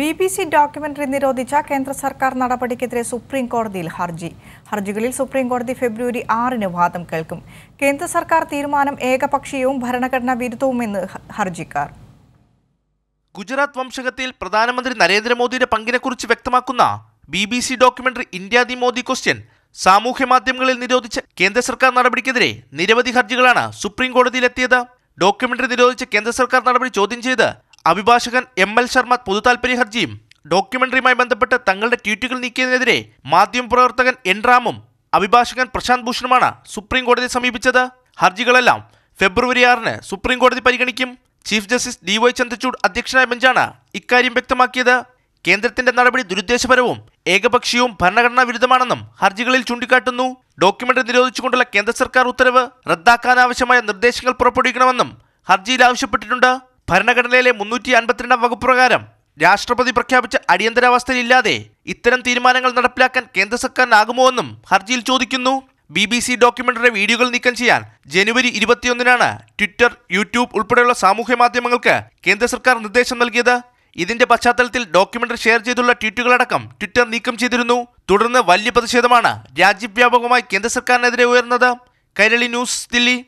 B B C documentary നിരോധിച്ച കേന്ദ്ര സർക്കാർ നടപടിക്കെതിരെ സുപ്രീം കോടതിയിൽ ഹർജി ഹർജികളിൽ സുപ്രീം കോടതി ഫെബ്രുവരി ആറിന് വാദം കേൾക്കും കേന്ദ്ര സർക്കാർ തീരുമാനം ഏകപക്ഷീയവും ഭരണഘടനാ വിരുദ്ധവുമെന്ന് ഹർജിക്കാർ ഗുജറാത്ത് വംശകത്തിൽ പ്രധാനമന്ത്രി നരേന്ദ്രമോദിയുടെ പങ്കിനെക്കുറിച്ച് വ്യക്തമാക്കുന്ന B B C documentary India the Modi question സാമൂഹ്യ മാധ്യമങ്ങളിൽ നിരോധിച്ച കേന്ദ്ര സർക്കാർ നടപടിക്കെതിരെ നിരവധി ഹർജികളാണ് സുപ്രീം കോടതിയിലെത്തിയത് ഡോക്യുമെന്ററി നിരോധിച്ച കേന്ദ്ര സർക്കാർ നടപടി ചോദ്യം ചെയ്ത് അഭിഭാഷകൻ എം എൽ ശർമ്മ പൊതുതാൽപര്യ ഹർജിയും ഡോക്യുമെന്ററിയുമായി ബന്ധപ്പെട്ട് തങ്ങളുടെ ട്വീറ്റുകൾ നീക്കിയതിനെതിരെ മാധ്യമപ്രവർത്തകൻ എൻ റാമും അഭിഭാഷകൻ പ്രശാന്ത് ഭൂഷണുമാണ് സുപ്രീം കോടതിയെ സമീപിച്ചത് ഹർജികളെല്ലാം ഫെബ്രുവരി ആറിന് സുപ്രീം കോടതി പരിഗണിക്കും chief justice D Y Chandrachud അധ്യക്ഷനായ ബെഞ്ചാണ് ഇക്കാര്യം വ്യക്തമാക്കിയത് കേന്ദ്രത്തിന്റെ നടപടി ദുരുദ്ദേശപരവും ഏകപക്ഷീയവും ഭരണഘടനാ വിരുദ്ധമാണെന്നും ഹർജികളിൽ ചൂണ്ടിക്കാട്ടുന്നു ഡോക്യുമെന്ററി നിരോധിച്ചുകൊണ്ടുള്ള കേന്ദ്ര സർക്കാർ ഉത്തരവ് റദ്ദാക്കാനാവശ്യമായ നിർദ്ദേശങ്ങൾ പുറപ്പെടുവിക്കണമെന്നും ഹർജിയിൽ ആവശ്യപ്പെട്ടിട്ടുണ്ട് ഭരണഘടനയിലെ മുന്നൂറ്റി അൻപത്തിരണ്ടാം വകുപ്പ് പ്രകാരം രാഷ്ട്രപതി പ്രഖ്യാപിച്ച അടിയന്തരാവസ്ഥയിലില്ലാതെ ഇത്തരം തീരുമാനങ്ങൾ നടപ്പിലാക്കാൻ കേന്ദ്ര സർക്കാരിനാകുമോ എന്നും ഹർജിയിൽ ചോദിക്കുന്നു ബി ബി സി ഡോക്യുമെന്ററി വീഡിയോകൾ നീക്കം ചെയ്യാൻ ജനുവരി ഇരുപത്തിയൊന്നിനാണ് ട്വിറ്റർ യൂട്യൂബ് ഉൾപ്പെടെയുള്ള സാമൂഹ്യ മാധ്യമങ്ങൾക്ക് കേന്ദ്ര സർക്കാർ നിർദ്ദേശം നൽകിയത് ഇതിന്റെ പശ്ചാത്തലത്തിൽ ഡോക്യുമെന്ററി ഷെയർ ചെയ്തുള്ള ട്വീറ്റുകളടക്കം ട്വിറ്റർ നീക്കം ചെയ്തിരുന്നു തുടർന്ന് വലിയ പ്രതിഷേധമാണ് രാജ്യവ്യാപകമായി കേന്ദ്ര സർക്കാരിനെതിരെ ഉയർന്നത് കൈരളി ന്യൂസ് ദില്ലി